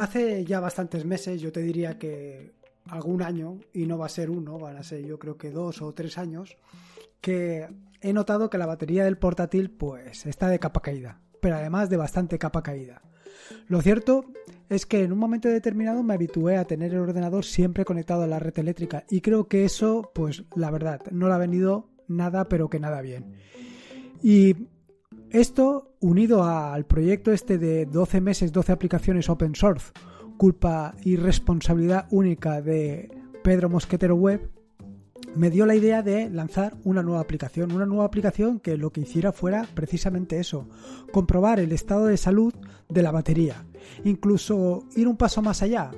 Hace ya bastantes meses, yo te diría que algún año, y no va a ser uno, van a ser yo creo que dos o tres años, que he notado que la batería del portátil pues está de capa caída, pero además de bastante capa caída. Lo cierto es que en un momento determinado me habitué a tener el ordenador siempre conectado a la red eléctrica y creo que eso, pues la verdad, no le ha venido nada pero que nada bien. Y esto unido al proyecto este de 12 meses, 12 aplicaciones open source, culpa y responsabilidad única de Pedro Mosquetero Web, me dio la idea de lanzar una nueva aplicación, una nueva aplicación que lo que hiciera fuera precisamente eso, comprobar el estado de salud de la batería, incluso ir un paso más allá,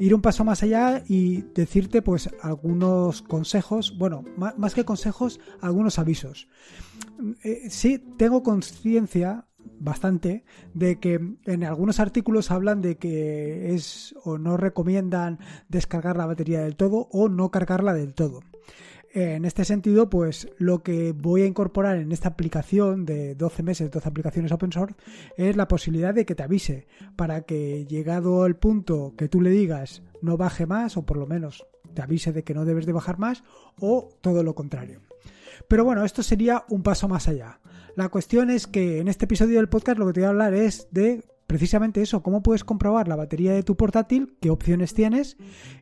ir un paso más allá y decirte pues algunos consejos, bueno, más, que consejos, algunos avisos. Mm, eh, sí, tengo conciencia bastante de que en algunos artículos hablan de que es o no recomiendan descargar la batería del todo o no cargarla del todo. En este sentido, pues lo que voy a incorporar en esta aplicación de 12 meses, 12 aplicaciones open source, es la posibilidad de que te avise para que llegado el punto que tú le digas no baje más o por lo menos te avise de que no debes de bajar más o todo lo contrario. Pero bueno, esto sería un paso más allá. La cuestión es que en este episodio del podcast lo que te voy a hablar es de precisamente eso, cómo puedes comprobar la batería de tu portátil, qué opciones tienes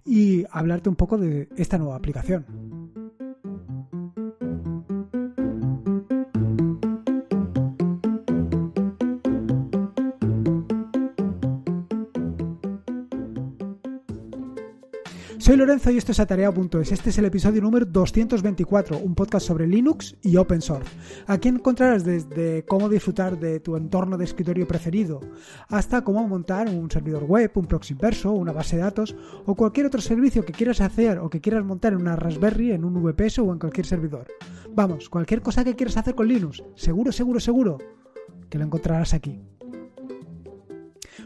y hablarte un poco de esta nueva aplicación. Soy Lorenzo y esto es Atareado.es. Este es el episodio número 224, un podcast sobre Linux y open source. Aquí encontrarás desde cómo disfrutar de tu entorno de escritorio preferido, hasta cómo montar un servidor web, un proxy inverso, una base de datos o cualquier otro servicio que quieras hacer o que quieras montar en una Raspberry, en un VPS o en cualquier servidor. Vamos, cualquier cosa que quieras hacer con Linux, seguro, seguro, seguro que lo encontrarás aquí.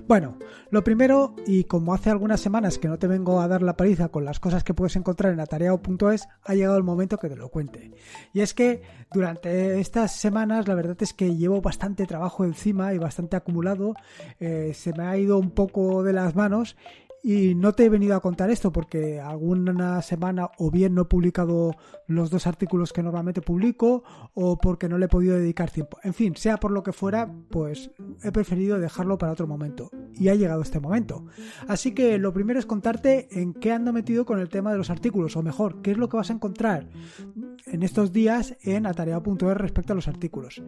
Bueno, lo primero, y como hace algunas semanas que no te vengo a dar la paliza con las cosas que puedes encontrar en atareado.es, ha llegado el momento que te lo cuente. Y es que durante estas semanas la verdad es que llevo bastante trabajo encima y bastante acumulado, eh, se me ha ido un poco de las manos y no te he venido a contar esto porque alguna semana o bien no he publicado los dos artículos que normalmente publico o porque no le he podido dedicar tiempo. En fin, sea por lo que fuera, pues he preferido dejarlo para otro momento. Y ha llegado este momento. Así que lo primero es contarte en qué ando metido con el tema de los artículos, o mejor, qué es lo que vas a encontrar en estos días en atareado.es respecto a los artículos.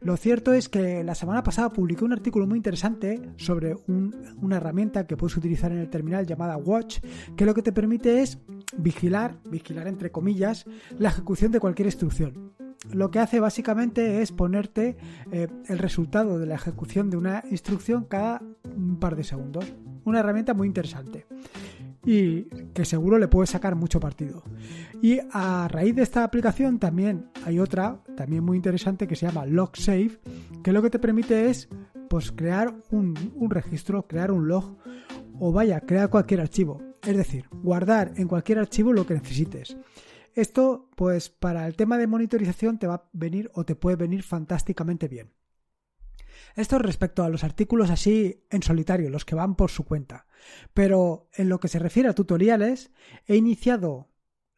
Lo cierto es que la semana pasada publiqué un artículo muy interesante sobre una herramienta que puedes utilizar en el terminal llamada Watch, que lo que te permite es vigilar, vigilar entre comillas, la ejecución de cualquier instrucción. Lo que hace básicamente es ponerte eh, el resultado de la ejecución de una instrucción cada un par de segundos. Una herramienta muy interesante y que seguro le puede sacar mucho partido. Y a raíz de esta aplicación también hay otra, también muy interesante, que se llama save que lo que te permite es pues, crear un, un registro, crear un log o vaya, crea cualquier archivo. Es decir, guardar en cualquier archivo lo que necesites. Esto, pues para el tema de monitorización te va a venir o te puede venir fantásticamente bien. Esto respecto a los artículos así en solitario, los que van por su cuenta. Pero en lo que se refiere a tutoriales, he iniciado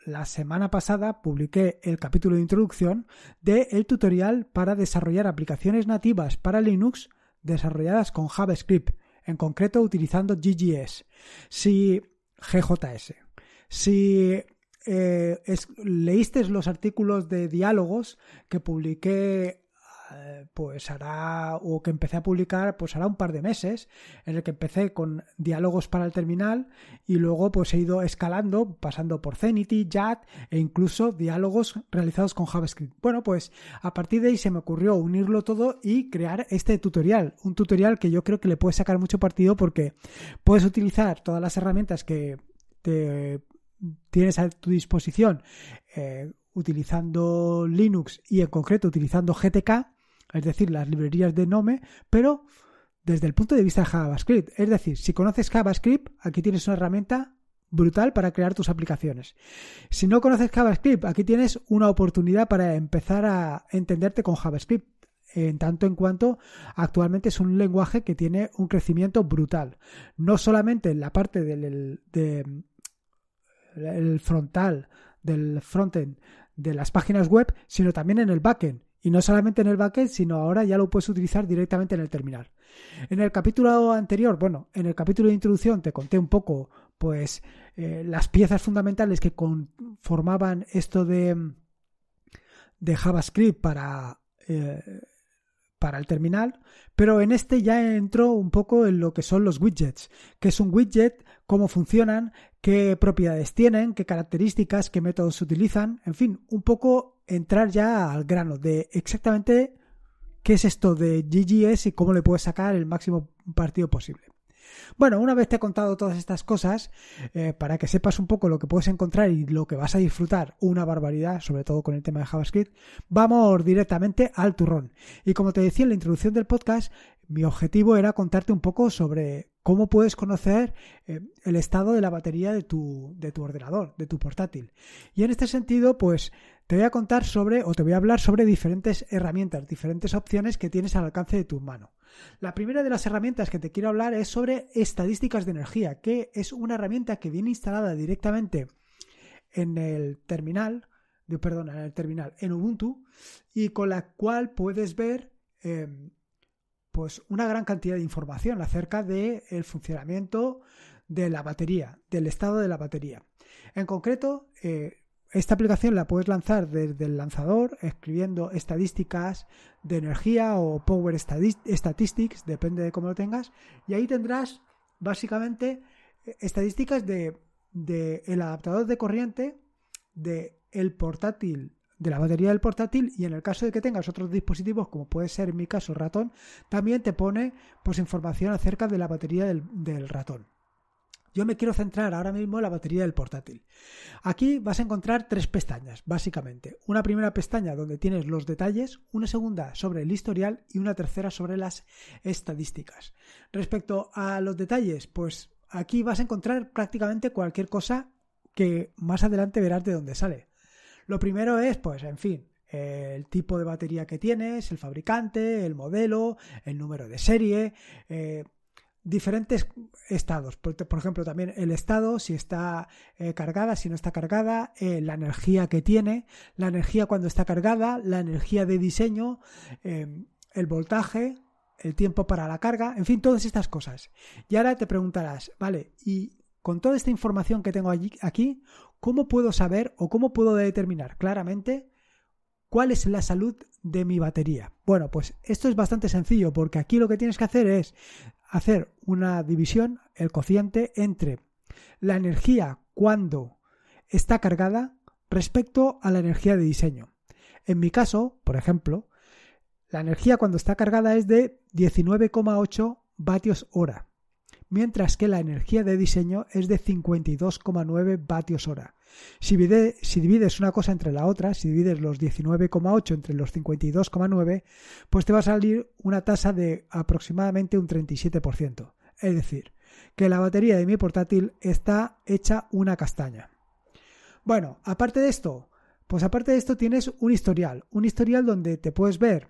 la semana pasada, publiqué el capítulo de introducción del tutorial para desarrollar aplicaciones nativas para Linux desarrolladas con JavaScript en concreto utilizando GGS, si GJS, si eh, leíste los artículos de diálogos que publiqué eh, pues hará, o que empecé a publicar, pues hará un par de meses, en el que empecé con diálogos para el terminal y luego pues he ido escalando, pasando por Zenity, JAT e incluso diálogos realizados con JavaScript. Bueno, pues a partir de ahí se me ocurrió unirlo todo y crear este tutorial, un tutorial que yo creo que le puede sacar mucho partido porque puedes utilizar todas las herramientas que te tienes a tu disposición eh, utilizando Linux y en concreto utilizando GTK es decir, las librerías de Nome, pero desde el punto de vista de JavaScript. Es decir, si conoces JavaScript, aquí tienes una herramienta brutal para crear tus aplicaciones. Si no conoces JavaScript, aquí tienes una oportunidad para empezar a entenderte con JavaScript, en tanto en cuanto actualmente es un lenguaje que tiene un crecimiento brutal. No solamente en la parte del, frontal, del frontend de las páginas web, sino también en el backend. Y no solamente en el backend, sino ahora ya lo puedes utilizar directamente en el terminal. En el capítulo anterior, bueno, en el capítulo de introducción te conté un poco, pues, eh, las piezas fundamentales que conformaban esto de, de JavaScript para, eh, para el terminal, pero en este ya entro un poco en lo que son los widgets, ¿Qué es un widget, cómo funcionan, qué propiedades tienen, qué características, qué métodos utilizan, en fin, un poco entrar ya al grano de exactamente qué es esto de GGS y cómo le puedes sacar el máximo partido posible. Bueno, una vez te he contado todas estas cosas, eh, para que sepas un poco lo que puedes encontrar y lo que vas a disfrutar, una barbaridad, sobre todo con el tema de JavaScript, vamos directamente al turrón. Y como te decía en la introducción del podcast, mi objetivo era contarte un poco sobre cómo puedes conocer eh, el estado de la batería de tu, de tu ordenador, de tu portátil. Y en este sentido, pues te voy a contar sobre o te voy a hablar sobre diferentes herramientas, diferentes opciones que tienes al alcance de tu mano. La primera de las herramientas que te quiero hablar es sobre estadísticas de energía, que es una herramienta que viene instalada directamente en el terminal, de, perdón, en el terminal, en Ubuntu, y con la cual puedes ver em, pues una gran cantidad de información acerca del funcionamiento de la batería, del estado de la batería. En concreto, eh, esta aplicación la puedes lanzar desde el lanzador escribiendo estadísticas de energía o Power Statistics, depende de cómo lo tengas, y ahí tendrás básicamente eh, estadísticas de, el adaptador de corriente, de el portátil, de la batería del portátil y en el caso de que tengas otros dispositivos, como puede ser en mi caso ratón, también te pone pues información acerca de la batería del ratón. Yo me quiero centrar ahora mismo en la batería del portátil. Aquí vas a encontrar tres pestañas, básicamente. Una primera pestaña donde tienes los detalles, una segunda sobre el historial y una tercera sobre las estadísticas. Respecto a los detalles, pues aquí vas a encontrar prácticamente cualquier cosa que más adelante verás de dónde sale. Lo primero es, pues, en fin, el tipo de batería que tienes, el fabricante, el modelo, el número de serie, eh, diferentes estados. Por, ejemplo, también el estado, si está eh, cargada, si no está cargada, eh, la energía que tiene, la energía cuando está cargada, la energía de diseño, em, el voltaje, el tiempo para la carga, en fin, todas estas cosas. Y ahora te preguntarás, vale, y con toda esta información que tengo aquí, ¿cómo puedo saber o cómo puedo determinar claramente cuál es la salud de mi batería? Bueno, pues esto es bastante sencillo porque aquí lo que tienes que hacer es hacer una división, el cociente, entre la energía cuando está cargada respecto a la energía de diseño. En mi caso, por ejemplo, la energía cuando está cargada es de 19,8 vatios hora mientras que la energía de diseño es de 52,9 vatios hora. Si, si, divides una cosa entre la otra, si divides los 19,8 entre los 52,9, pues te va a salir una tasa de aproximadamente un 37%. Es decir, que la batería de mi portátil está hecha una castaña. Bueno, aparte de esto, pues aparte de esto tienes un historial, un historial donde te puedes ver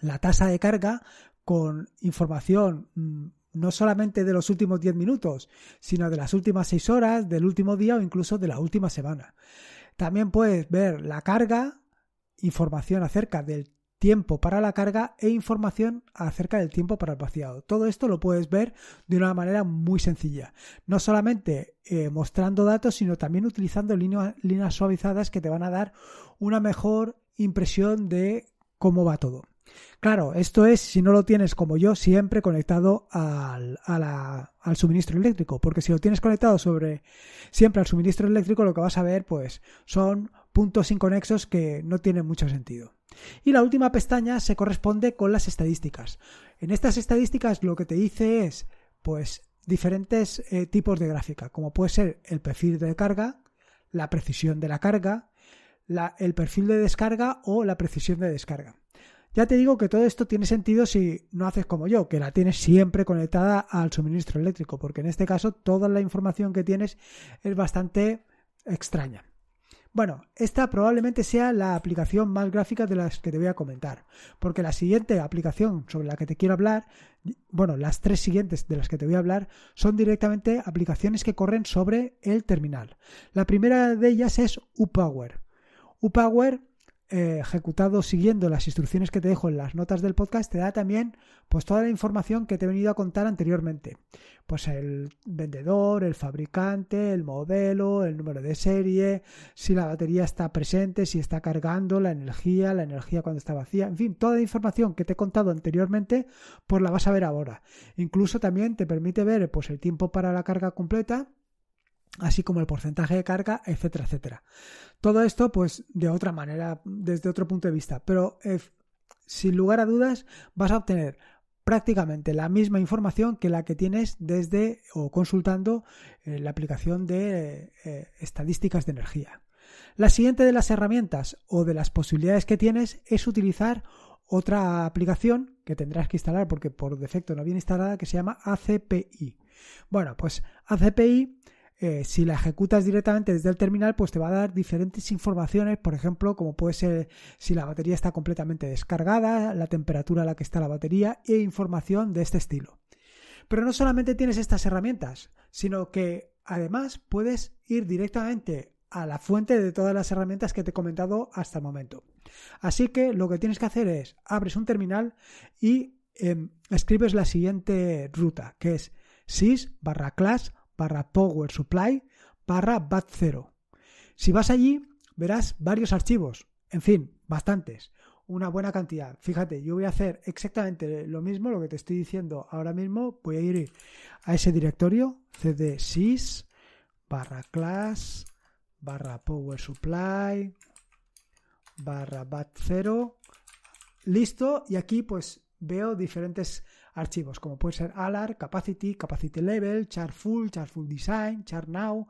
la tasa de carga con información mm, no solamente de los últimos 10 minutos, sino de las últimas 6 horas, del último día o incluso de la última semana. También puedes ver la carga, información acerca del tiempo para la carga e información acerca del tiempo para el vaciado. Todo esto lo puedes ver de una manera muy sencilla, no solamente eh, mostrando datos, sino también utilizando líneas suavizadas que te van a dar una mejor impresión de cómo va todo. Claro, esto es si no lo tienes como yo siempre conectado al, al, suministro eléctrico, porque si lo tienes conectado sobre siempre al suministro eléctrico, lo que vas a ver pues son puntos inconexos que no tienen mucho sentido. Y la última pestaña se corresponde con las estadísticas. En estas estadísticas lo que te dice es pues diferentes eh, tipos de gráfica, como puede ser el perfil de carga, la precisión de la carga, el perfil de descarga o la precisión de descarga. Ya te digo que todo esto tiene sentido si no haces como yo, que la tienes siempre conectada al suministro eléctrico, porque en este caso toda la información que tienes es bastante extraña. Bueno, esta probablemente sea la aplicación más gráfica de las que te voy a comentar, porque la siguiente aplicación sobre la que te quiero hablar, bueno, las tres siguientes de las que te voy a hablar, son directamente aplicaciones que corren sobre el terminal. La primera de ellas es UPower. UPower eh, ejecutado siguiendo las instrucciones que te dejo en las notas del podcast, te da también pues toda la información que te he venido a contar anteriormente. Pues el vendedor, el fabricante, el modelo, el número de serie, si la batería está presente, si está cargando, la energía, la energía cuando está vacía, en fin, toda la información que te he contado anteriormente, pues la vas a ver ahora. Incluso también te permite ver pues el tiempo para la carga completa así como el porcentaje de carga, etcétera, etcétera. Todo esto, pues, de otra manera, desde otro punto de vista, pero eh, sin lugar a dudas vas a obtener prácticamente la misma información que la que tienes desde o consultando eh, la aplicación de eh, estadísticas de energía. La siguiente de las herramientas o de las posibilidades que tienes es utilizar otra aplicación que tendrás que instalar porque por defecto no viene instalada que se llama ACPI. Bueno, pues ACPI eh, si la ejecutas directamente desde el terminal, pues te va a dar diferentes informaciones, por ejemplo, como puede ser si la batería está completamente descargada, la temperatura a la que está la batería e información de este estilo. Pero no solamente tienes estas herramientas, sino que además puedes ir directamente a la fuente de todas las herramientas que te he comentado hasta el momento. Así que lo que tienes que hacer es abres un terminal y em, escribes la siguiente ruta, que es sys barra class barra Power Supply barra BAT0. Si vas allí, verás varios archivos, en fin, bastantes, una buena cantidad. Fíjate, yo voy a hacer exactamente lo mismo, lo que te estoy diciendo ahora mismo. Voy a ir a ese directorio, cd sys, barra class barra power supply barra bat0 listo y aquí pues veo diferentes archivos, como puede ser ALAR, Capacity, Capacity Level, Char Full, Char Full Design, Char Now.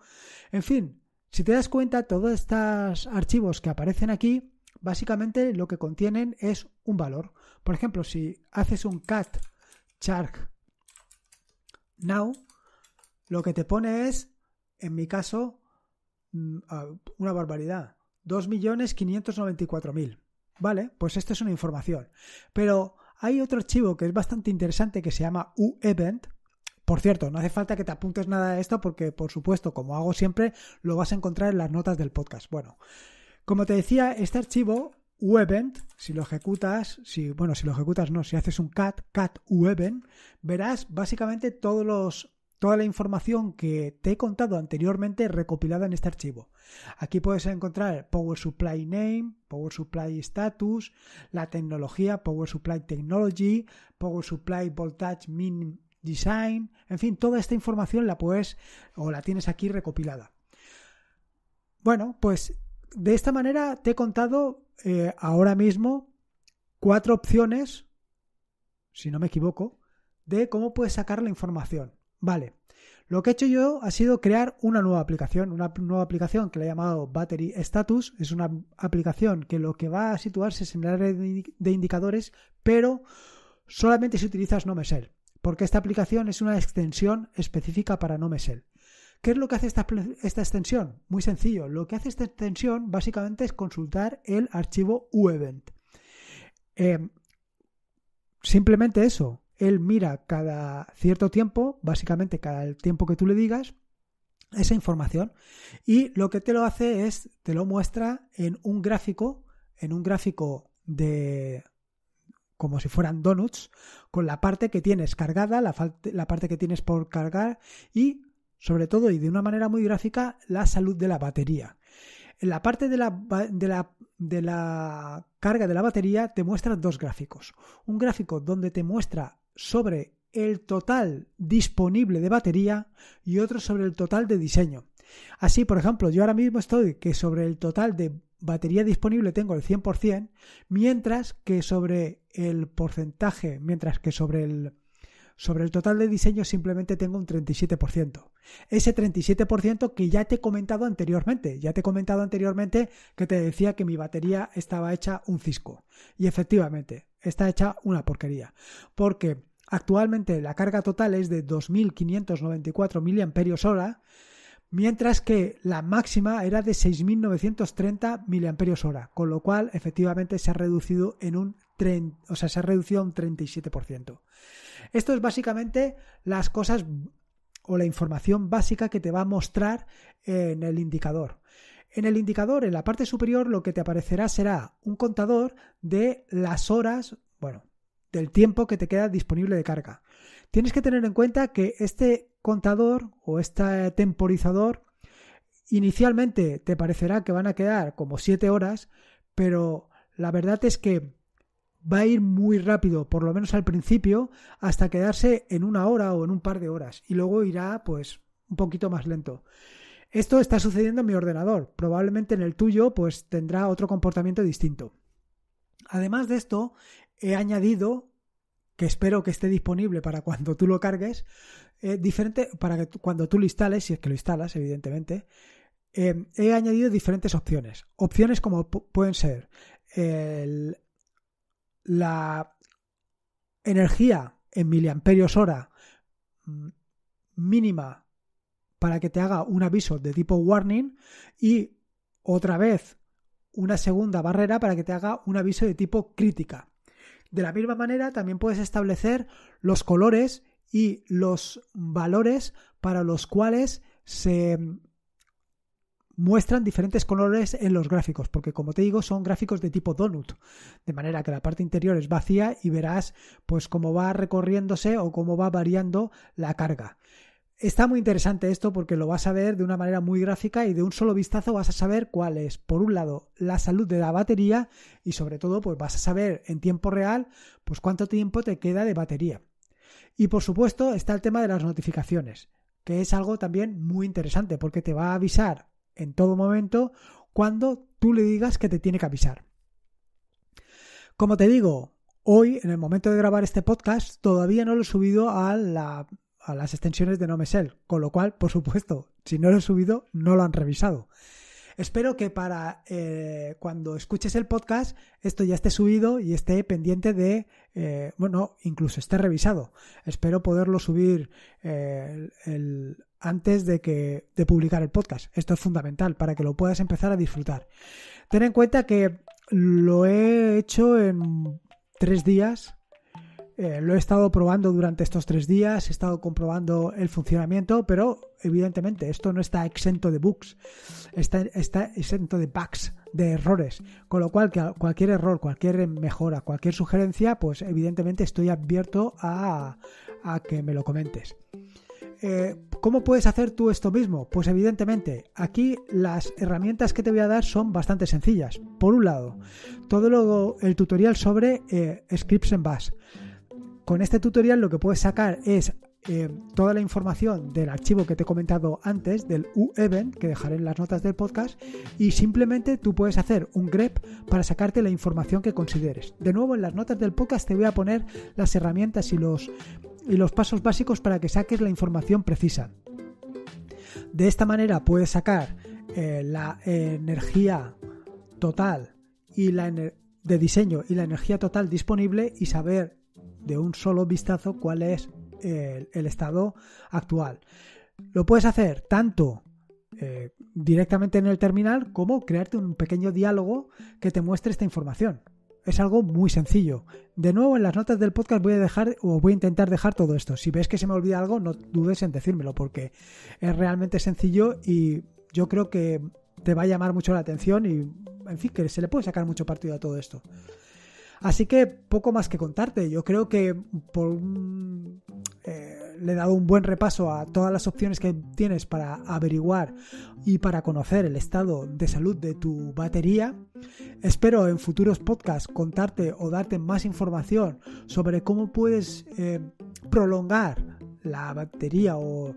En fin, si te das cuenta, todos estos archivos que aparecen aquí, básicamente lo que contienen es un valor. Por ejemplo, si haces un cat char now, lo que te pone es, en mi caso, mm, ah, una barbaridad. 2.594.000. Vale, pues esto es una información. Pero hay otro archivo que es bastante interesante que se llama uEvent. Por cierto, no hace falta que te apuntes nada de esto porque, por supuesto, como hago siempre, lo vas a encontrar en las notas del podcast. Bueno, como te decía, este archivo uEvent, si lo ejecutas, si, bueno, si lo ejecutas no, si haces un cat, cat uEvent, verás básicamente todos los toda la información que te he contado anteriormente recopilada en este archivo. Aquí puedes encontrar Power Supply Name, Power Supply Status, la tecnología, Power Supply Technology, Power Supply Voltage Min Design, en fin, toda esta información la puedes o la tienes aquí recopilada. Bueno, pues de esta manera te he contado eh, ahora mismo cuatro opciones, si no me equivoco, de cómo puedes sacar la información. Vale, lo que he hecho yo ha sido crear una nueva aplicación, una nueva aplicación que la he llamado Battery Status. Es una aplicación que lo que va a situarse es en el área de indicadores, pero solamente si utilizas NoMesel, porque esta aplicación es una extensión específica para NoMesel. ¿Qué es lo que hace esta, extensión? Muy sencillo. Lo que hace esta extensión básicamente es consultar el archivo uEvent. Eh, simplemente eso él mira cada cierto tiempo, básicamente cada tiempo que tú le digas, esa información y lo que te lo hace es, te lo muestra en un gráfico, en un gráfico de como si fueran donuts, con la parte que tienes cargada, la, parte que tienes por cargar y sobre todo y de una manera muy gráfica la salud de la batería. En la parte de la, de la, de la carga de la batería te muestra dos gráficos. Un gráfico donde te muestra sobre el total disponible de batería y otro sobre el total de diseño. Así, por ejemplo, yo ahora mismo estoy que sobre el total de batería disponible tengo el 100%, mientras que sobre el porcentaje, mientras que sobre el, sobre el total de diseño simplemente tengo un 37%. Ese 37% que ya te he comentado anteriormente. Ya te he comentado anteriormente que te decía que mi batería estaba hecha un cisco. Y efectivamente, está hecha una porquería. Porque actualmente la carga total es de 2.594 mAh, mientras que la máxima era de 6.930 mAh, con lo cual efectivamente se ha reducido en un o sea, se ha reducido un 37%. Esto es básicamente las cosas o la información básica que te va a mostrar en el indicador. En el indicador, en la parte superior, lo que te aparecerá será un contador de las horas, bueno, del tiempo que te queda disponible de carga. Tienes que tener en cuenta que este contador o este temporizador inicialmente te parecerá que van a quedar como 7 horas, pero la verdad es que va a ir muy rápido, por lo menos al principio, hasta quedarse en una hora o en un par de horas y luego irá pues un poquito más lento. Esto está sucediendo en mi ordenador, probablemente en el tuyo pues tendrá otro comportamiento distinto. Además de esto, he añadido que espero que esté disponible para cuando tú lo cargues, eh, diferente para que cuando tú lo instales, si es que lo instalas, evidentemente, eh, he añadido diferentes opciones. Opciones como pueden ser la energía en miliamperios hora mm, mínima para que te haga un aviso de tipo warning y otra vez una segunda barrera para que te haga un aviso de tipo crítica. De la misma manera, también puedes establecer los colores y los valores para los cuales se muestran diferentes colores en los gráficos, porque como te digo, son gráficos de tipo donut, de manera que la parte interior es vacía y verás pues cómo va recorriéndose o cómo va variando la carga. Está muy interesante esto porque lo vas a ver de una manera muy gráfica y de un solo vistazo vas a saber cuál es, por un lado, la salud de la batería y sobre todo, pues vas a saber en tiempo real, pues cuánto tiempo te queda de batería. Y por supuesto está el tema de las notificaciones, que es algo también muy interesante porque te va a avisar en todo momento cuando tú le digas que te tiene que avisar. Como te digo, hoy, en el momento de grabar este podcast, todavía no lo he subido a la las extensiones de Nomesel, con lo cual, por supuesto, si no lo he subido, no lo han revisado. Espero que para eh, cuando escuches el podcast esto ya esté subido y esté pendiente de, eh, bueno, incluso esté revisado. Espero poderlo subir eh, antes de, que, de publicar el podcast. Esto es fundamental para que lo puedas empezar a disfrutar. Ten en cuenta que lo he hecho en tres días eh, lo he estado probando durante estos tres días, he estado comprobando el funcionamiento, pero evidentemente esto no está exento de bugs, está, exento de bugs, de errores. Con lo cual, cualquier error, cualquier mejora, cualquier sugerencia, pues evidentemente estoy abierto a, que me lo comentes. Eh, ¿Cómo puedes hacer tú esto mismo? Pues evidentemente, aquí las herramientas que te voy a dar son bastante sencillas. Por un lado, todo el tutorial sobre eh, scripts en bash con este tutorial lo que puedes sacar es eh, toda la información del archivo que te he comentado antes, del uEvent, que dejaré en las notas del podcast, y simplemente tú puedes hacer un grep para sacarte la información que consideres. De nuevo, en las notas del podcast te voy a poner las herramientas y los, los pasos básicos para que saques la información precisa. De esta manera puedes sacar eh, la energía total y la de diseño y la energía total disponible y saber de un solo vistazo cuál es el, estado actual. Lo puedes hacer tanto eh, directamente en el terminal como crearte un pequeño diálogo que te muestre esta información. Es algo muy sencillo. De nuevo, en las notas del podcast voy a dejar o voy a intentar dejar todo esto. Si ves que se me olvida algo, no dudes en decírmelo porque es realmente sencillo y yo creo que te va a llamar mucho la atención y, en fin, que se le puede sacar mucho partido a todo esto. Así que poco más que contarte. Yo creo que por eh, le he dado un buen repaso a todas las opciones que tienes para averiguar y para conocer el estado de salud de tu batería. Espero en futuros podcasts contarte o darte más información sobre cómo puedes eh, prolongar la batería o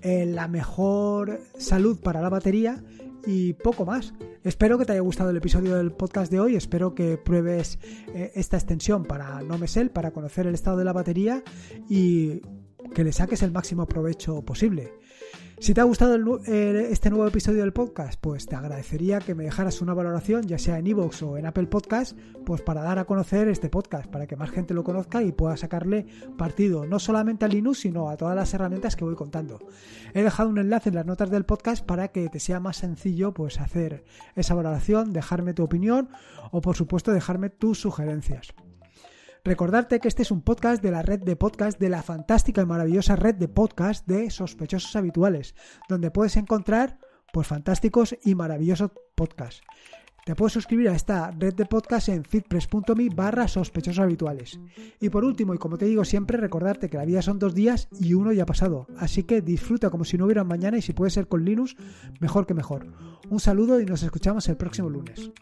eh, la mejor salud para la batería y poco más. Espero que te haya gustado el episodio del podcast de hoy, espero que pruebes eh, esta extensión para no para conocer el estado de la batería y que le saques el máximo provecho posible. Si te ha gustado este nuevo episodio del podcast, pues te agradecería que me dejaras una valoración, ya sea en iVoox o en Apple Podcast, pues para dar a conocer este podcast, para que más gente lo conozca y pueda sacarle partido, no solamente a Linux, sino a todas las herramientas que voy contando. He dejado un enlace en las notas del podcast para que te sea más sencillo pues hacer esa valoración, dejarme tu opinión o por supuesto dejarme tus sugerencias. Recordarte que este es un podcast de la red de podcast, de la fantástica y maravillosa red de podcast de sospechosos habituales, donde puedes encontrar pues fantásticos y maravillosos podcasts. Te puedes suscribir a esta red de podcast en fitpress.me barra sospechosos habituales. Y por último, y como te digo siempre, recordarte que la vida son dos días y uno ya ha pasado. Así que disfruta como si no hubiera mañana y si puede ser con Linux, mejor que mejor. Un saludo y nos escuchamos el próximo lunes.